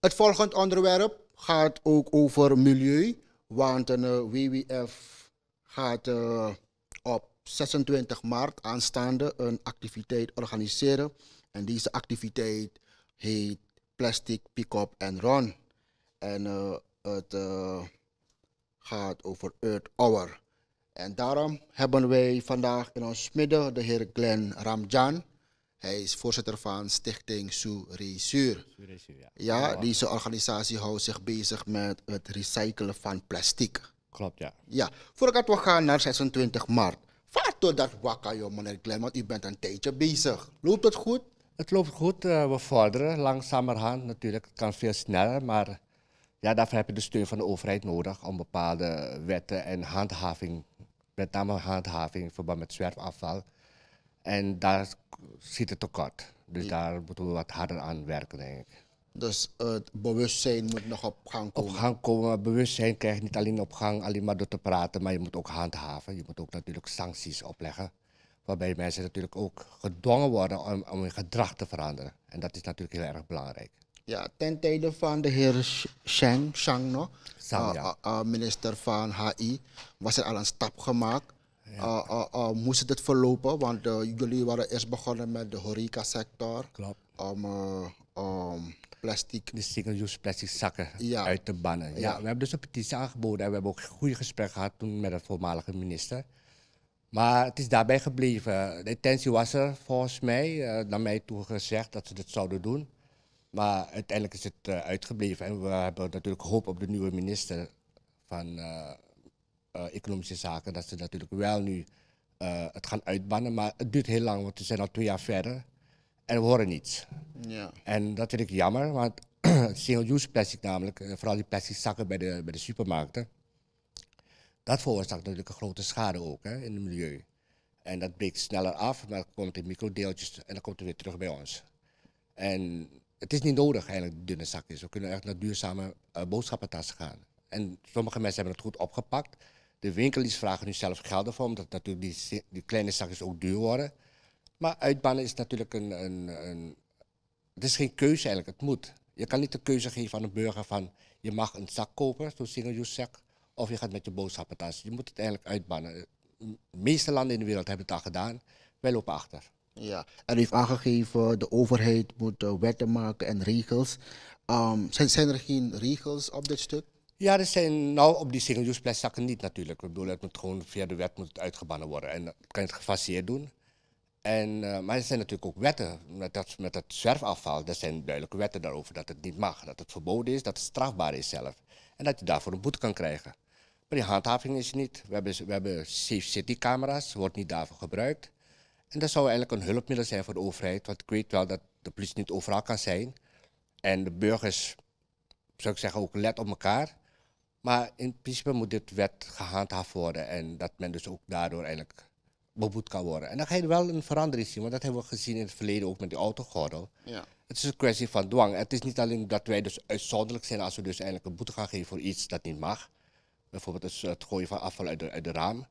Het volgende onderwerp gaat ook over milieu, want een eh, WWF gaat eh, op 26 maart aanstaande een activiteit organiseren. En deze activiteit heet Plastic Pick-up and Run. En eh, het gaat over Earth Hour. En daarom hebben wij vandaag in ons midden de heer Glenn Ramjan. Hij is voorzitter van Stichting Soeresur. Ja. ja, deze organisatie houdt zich bezig met het recyclen van plastic. Klopt, ja. Ja, voordat we gaan naar 26 maart. Vaart door dat wakker, joh, meneer Glenn, want u bent een tijdje bezig. Loopt het goed? Het loopt goed, eh, we vorderen langzamerhand natuurlijk. Het kan veel sneller, maar ja, daarvoor heb je de steun van de overheid nodig om bepaalde wetten en handhaving, met name handhaving in verband met zwerfafval, en daar zit het tekort. Dus daar moeten we wat harder aan werken, denk ik. Dus het bewustzijn moet nog op gang komen. Op gang komen. Bewustzijn krijg je niet alleen op gang, alleen maar door te praten, maar je moet ook handhaven. Je moet ook natuurlijk sancties opleggen. Waarbij mensen natuurlijk ook gedwongen worden om, hun gedrag te veranderen. En dat is natuurlijk heel erg belangrijk. Ja, ten tijde van de heer Sheng, Shang, no? Ah, ja. Ah, ah, minister van HI, was er al een stap gemaakt uh, uh, uh, moest dit verlopen? Want uh, jullie waren eerst begonnen met de sector. Klopt. Om um, plastic... De single-use plastic zakken uit te bannen. Ja. we hebben dus een petitie aangeboden en we hebben ook een goede gesprek gehad toen met de voormalige minister. Maar het is daarbij gebleven. De intentie was er volgens mij, eh, naar mij toe gezegd, dat ze dit zouden doen. Maar uiteindelijk is het eh, uitgebleven en we hebben natuurlijk hoop op de nieuwe minister van eh, eh, economische zaken, dat ze natuurlijk wel nu eh, het gaan uitbannen. Maar het duurt heel lang, want we zijn al twee jaar verder en we horen niets. Ja. En dat vind ik jammer, want single-use plastic namelijk, eh, vooral die plastic zakken bij de, bij de supermarkten, dat veroorzaakt natuurlijk een grote schade ook hè, in het milieu. En dat breekt sneller af, maar komt in microdeeltjes en dan komt het weer terug bij ons. En het is niet nodig eigenlijk, dunne zakjes. We kunnen echt naar duurzame uh, boodschappentassen gaan. En sommige mensen hebben het goed opgepakt. De winkeliers vragen nu zelf geld ervoor, omdat natuurlijk die, die kleine zakjes ook duur worden. Maar uitbannen is natuurlijk een, een, een, Het is geen keuze eigenlijk, het moet. Je kan niet de keuze geven aan een burger van je mag een zak kopen, zo'n single-use zak, of je gaat met je thuis. Je moet het eigenlijk uitbannen. De meeste landen in de wereld hebben het al gedaan, wij lopen achter. Ja, er heeft aangegeven, de overheid moet eh, wetten maken en regels. Ehm, zijn, zijn er geen regels op dit stuk? Ja, er zijn, nou op die single-use zakken niet natuurlijk. Ik bedoel, het moet gewoon via de wet moet uitgebannen worden. En dat kan je het gefaseerd doen. En, eh, maar er zijn natuurlijk ook wetten met dat, met dat zwerfafval. Er zijn duidelijke wetten daarover dat het niet mag, dat het verboden is, dat het strafbaar is zelf. En dat je daarvoor een boete kan krijgen. Maar die handhaving is niet. We hebben, we hebben Safe City camera's, wordt niet daarvoor gebruikt. En dat zou eigenlijk een hulpmiddel zijn voor de overheid. Want ik weet wel dat de politie niet overal kan zijn. En de burgers, zou ik zeggen, ook let op elkaar. Maar in principe moet dit wet gehandhaafd worden en dat men dus ook daardoor eigenlijk beboet kan worden. En dan ga je wel een verandering zien, want dat hebben we gezien in het verleden ook met die autogordel. Ja. Het is een kwestie van dwang. Het is niet alleen dat wij dus uitzonderlijk zijn als we dus eigenlijk een boete gaan geven voor iets dat niet mag. Bijvoorbeeld het gooien van afval uit de, raam.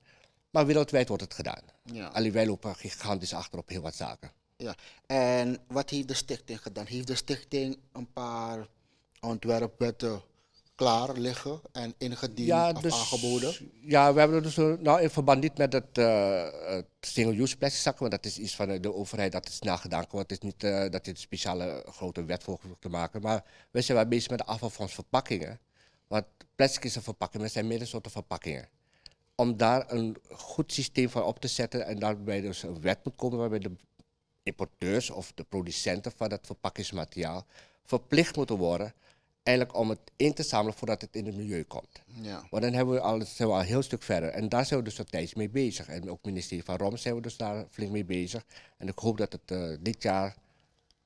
Maar wereldwijd wordt het gedaan. Ja. Alleen wij lopen gigantisch achter op heel wat zaken. Ja, en wat heeft de stichting gedaan? Heeft de stichting een paar ontwerpwetten klaar liggen en ingediend ja, of dus, aangeboden? Ja, we hebben dus eh, nou, in verband niet met het, eh, single-use plastic zakken, want dat is iets van eh, de overheid dat is nagedaan. Want het is niet dat je een speciale grote wet voor te maken. Maar we zijn wel bezig met de van verpakkingen. Want plastic is een verpakking, maar zijn meerdere soorten verpakkingen. Om daar een goed systeem van op te zetten en daarbij dus een wet moet komen waarbij de importeurs of de producenten van dat verpakkingsmateriaal verplicht moeten worden eigenlijk om het in te zamelen voordat het in het milieu komt. Ja. Want dan hebben we al, zijn we al een heel stuk verder. En daar zijn we dus al tijdens mee bezig. En ook het ministerie van ROM zijn we dus daar flink mee bezig. En ik hoop dat het eh, dit jaar,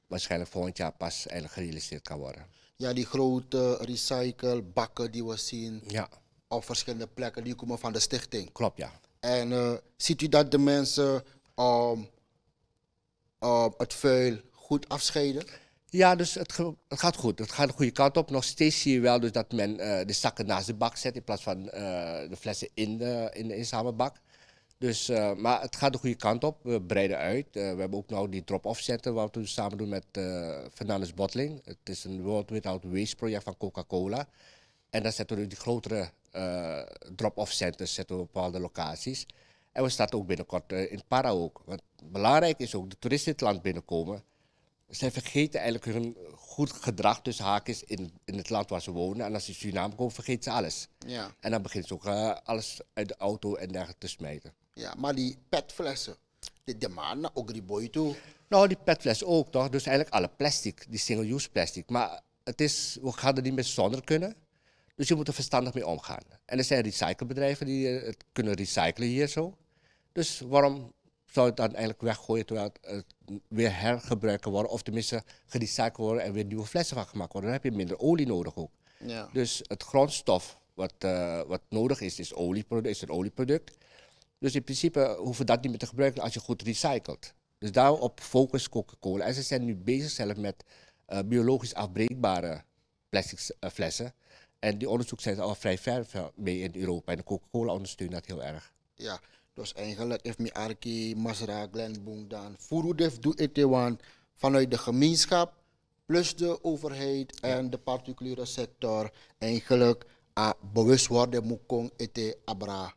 waarschijnlijk volgend jaar pas eigenlijk gerealiseerd kan worden. Ja, die grote recyclebakken die we zien ja. op verschillende plekken, die komen van de stichting. Klopt, ja. En eh, ziet u dat de mensen um, het vuil goed afscheiden? Ja, dus het, het, gaat goed. Het gaat de goede kant op. Nog steeds zie je wel dus dat men eh, de zakken naast de bak zet in plaats van eh, de flessen in de, in de inzamelbak. Dus, eh, maar het gaat de goede kant op. We breiden uit. we hebben ook nu die drop-off center wat we samen doen met Fernandes Bottling. Het is een World Without Waste project van Coca-Cola. En daar zetten we dus die grotere drop-off centers zetten op bepaalde locaties. En we starten ook binnenkort in Para ook. Want belangrijk is ook de toeristen het land binnenkomen zij vergeten eigenlijk hun goed gedrag tussen haakjes in, in het land waar ze wonen. En als ze Suriname komen, vergeten ze alles. Ja. En dan beginnen ze ook eh, alles uit de auto en dergelijke te smijten. Ja, maar die petflessen, de, de ook die boy toe. Nou, die petfles ook toch? Dus eigenlijk alle plastic, die single-use plastic. Maar het is, we gaan er niet meer zonder kunnen. Dus je moet er verstandig mee omgaan. En er zijn recyclebedrijven die eh, het kunnen recyclen hier zo. Dus waarom zou het dan eigenlijk weggooien terwijl het eh, weer hergebruiken wordt. Of tenminste gerecycled worden en weer nieuwe flessen van gemaakt worden. Dan heb je minder olie nodig ook. Ja. Dus het grondstof wat, eh, wat nodig is, is, olieproduct, is een olieproduct. Dus in principe hoeven we dat niet meer te gebruiken als je goed recycelt. Dus daarop focus Coca-Cola. En ze zijn nu bezig zelf met eh, biologisch afbreekbare plastic flessen. En die onderzoek zijn ze al vrij ver mee in Europa. En Coca-Cola ondersteunt dat heel erg. Ja, dus eigenlijk heeft mi Arki, Masra, Glen dan Furudef doe ik want vanuit de gemeenschap plus de overheid en de particuliere sector eigenlijk a bewust worden moet kon ete abra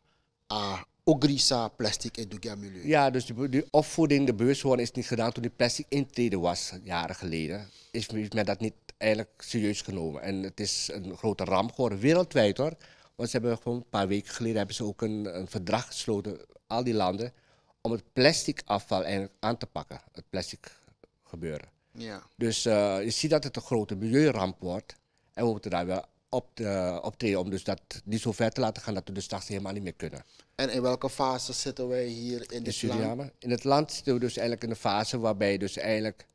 a ogrisa plastic en milieu. Ja, dus die, opvoeding, de bewustwording is niet gedaan toen die plastic intrede was, jaren geleden. Is men dat niet eigenlijk serieus genomen. En het is een grote ramp geworden, wereldwijd hoor. Want ze hebben gewoon een paar weken geleden hebben ze ook een, een verdrag gesloten, al die landen, om het plastic afval eigenlijk aan te pakken. Het plastic gebeuren. Ja. Dus eh, je ziet dat het een grote milieuramp wordt. En we moeten daar wel op uh, eh, optreden om dus dat niet zo ver te laten gaan dat we dus straks helemaal niet meer kunnen. En in welke fase zitten wij hier in, in Suriname? Land? In het land zitten we dus eigenlijk in een fase waarbij dus eigenlijk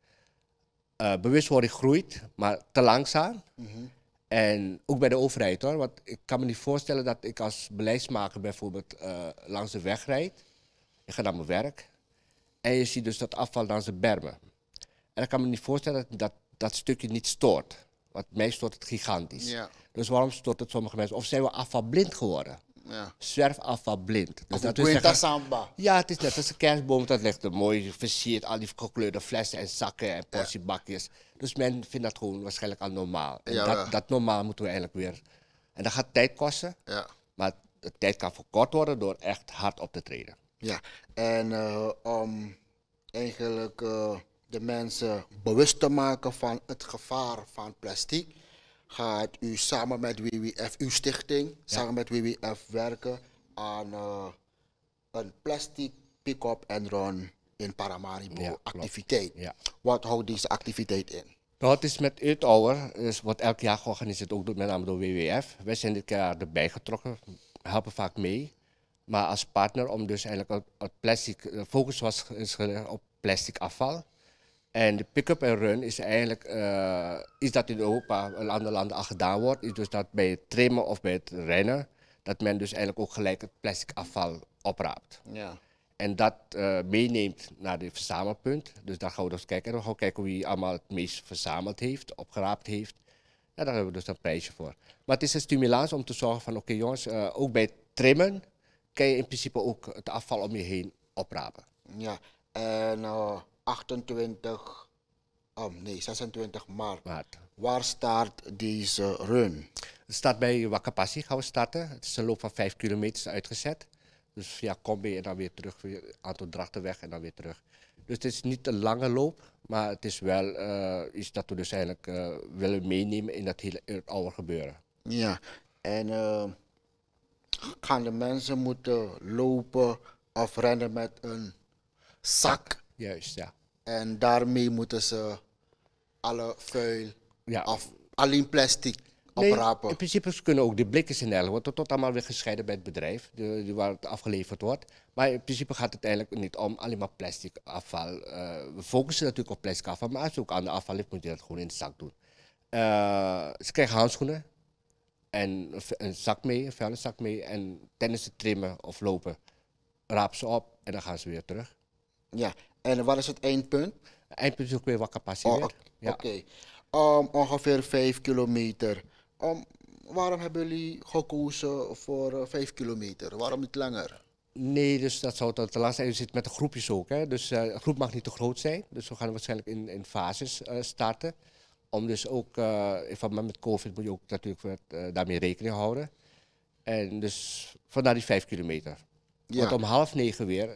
eh, bewustwording groeit, maar te langzaam. Mhm. En ook bij de overheid hoor, want ik kan me niet voorstellen dat ik als beleidsmaker bijvoorbeeld eh, langs de weg rijd. Ik ga naar mijn werk en je ziet dus dat afval langs de bermen. En ik kan me niet voorstellen dat dat, dat stukje niet stoort. Want mij stoort het gigantisch. Dus waarom stoort het sommige mensen? Of zijn we afvalblind geworden? Ja. Zwerfafval blind. Dus dat is Ja, het is net als een kerstboom. Dat ligt er mooi versierd. Al die gekleurde flessen en zakken en portiebakjes. Ja. Dus men vindt dat gewoon waarschijnlijk al normaal. En ja, dat, dat, normaal moeten we eigenlijk weer... En dat gaat tijd kosten. Ja. Maar de tijd kan verkort worden door echt hard op te treden. Ja, en eh, om eigenlijk eh, de mensen bewust te maken van het gevaar van plastic gaat u samen met WWF, uw stichting, samen met WWF werken aan eh, een plastic pick-up en run in Paramaribo activiteit. Wat houdt deze activiteit in? Dat is met Uitower, dus wat elk jaar georganiseerd ook met name door WWF. Wij zijn dit jaar erbij getrokken, helpen vaak mee. Maar als partner om dus eigenlijk het, plastic, de focus was is op plastic afval. En de pick-up en run is eigenlijk uh, iets dat in Europa en andere landen al gedaan wordt. Is dus dat bij het trimmen of bij het rennen, dat men dus eigenlijk ook gelijk het plastic afval opraapt. Ja. En dat eh, meeneemt naar het verzamelpunt. Dus daar gaan we dus kijken. En we gaan kijken wie allemaal het meest verzameld heeft, opgeraapt heeft. En daar hebben we dus een prijsje voor. Maar het is een stimulans om te zorgen van oké jongens, eh, ook bij het trimmen kan je in principe ook het afval om je heen oprapen. Ja, nou 28, nee, 26 maart. Waar start deze run? Het start bij Wakapasi, gaan we starten. Het is een loop van 5 kilometer uitgezet. Dus via kombi en dan weer terug, weer een aantal drachten weg en dan weer terug. Dus het is niet een lange loop, maar het is wel uh, iets dat we dus eigenlijk eh, willen meenemen in, dat hele, het oude gebeuren. Ja, en eh, gaan de mensen moeten lopen of rennen met een zak Juist, ja. En daarmee moeten ze alle vuil ja. af, alleen plastic nee, oprapen. In principe kunnen ook de blikken in eigenlijk, want dat wordt allemaal weer gescheiden bij het bedrijf de, waar het afgeleverd wordt. Maar in principe gaat het eigenlijk niet om alleen maar plastic afval. Eh, we focussen natuurlijk op plastic afval, maar als je ook aan de afval ligt, moet je dat gewoon in de zak doen. Eh, ze krijgen handschoenen en een zak mee, een vuilniszak mee. En tijdens het trimmen of lopen raap ze op en dan gaan ze weer terug. Ja, en wat is het eindpunt? Eindpunt is ook weer wat Oh, ja. Oké. Ehm, ongeveer 5 kilometer. Ehm, waarom hebben jullie gekozen voor 5 eh, kilometer? Waarom niet langer? Nee, dus dat zou te laat zijn. Je zit met de groepjes ook. Hè? Dus eh, groep mag niet te groot zijn. Dus we gaan waarschijnlijk in, in fases eh, starten. Om dus ook, uh, met COVID moet je ook natuurlijk daar daarmee rekening houden. En dus vandaar die 5 kilometer. Ja. Want om half negen weer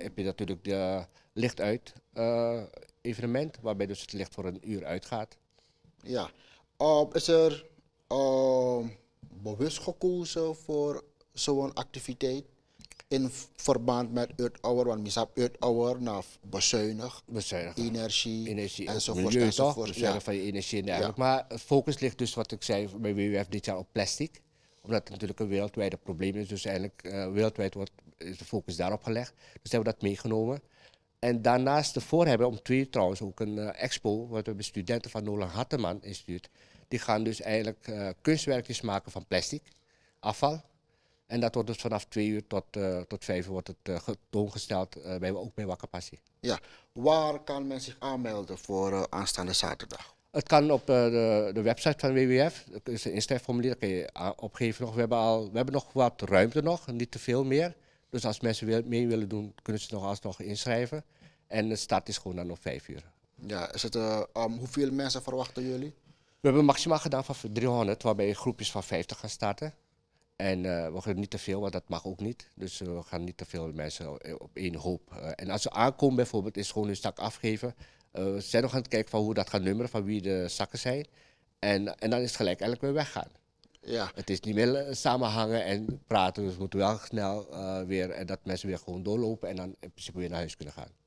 heb je natuurlijk de licht uit eh, evenement, waarbij dus het licht voor een uur uitgaat. Ja, ehm, is er ehm, bewust gekozen voor zo'n activiteit? in verband met Earth Hour, want misap Earth Hour naar nou bezuinig, bezuinig, energie, energie enzovoort. Milieu, Toch? van je energie en dergelijke. Maar het focus ligt dus, wat ik zei, bij WWF dit jaar op plastic. Omdat het natuurlijk een wereldwijde probleem is. Dus eigenlijk eh, wereldwijd wordt, is de focus daarop gelegd. Dus hebben we dat meegenomen. En daarnaast de voorhebber om twee trouwens ook een eh, expo, wat we hebben studenten van Nolan Hatteman Instituut. Die gaan dus eigenlijk uh, kunstwerkjes maken van plastic, afval. En dat wordt dus vanaf twee uur tot, eh, tot vijf uur wordt het bij, ook bij Passie. Ja, waar kan men zich aanmelden voor aanstaande zaterdag? Het kan op de, de, website van WWF, dat is een inschrijfformulier, dat kan je opgeven nog. We hebben, al, we hebben nog wat ruimte nog, niet te veel meer. Dus als mensen mee willen doen, kunnen ze nog alsnog inschrijven. En de start is gewoon dan om 5 uur. Ja, is het, uh, hoeveel mensen verwachten jullie? We hebben maximaal gedaan van 300, waarbij groepjes van 50 gaan starten. En eh, we gaan niet te veel, want dat mag ook niet. Dus eh, we gaan niet te veel mensen op één hoop. en als ze aankomen bijvoorbeeld, is gewoon hun zak afgeven. we zijn nog aan het kijken van hoe dat gaat nummeren, van wie de zakken zijn. En, en dan is het gelijk eigenlijk weer weggaan. Ja. Het is niet meer eh, samenhangen en praten. Dus we moeten wel snel eh, weer en dat mensen weer gewoon doorlopen en dan in principe weer naar huis kunnen gaan.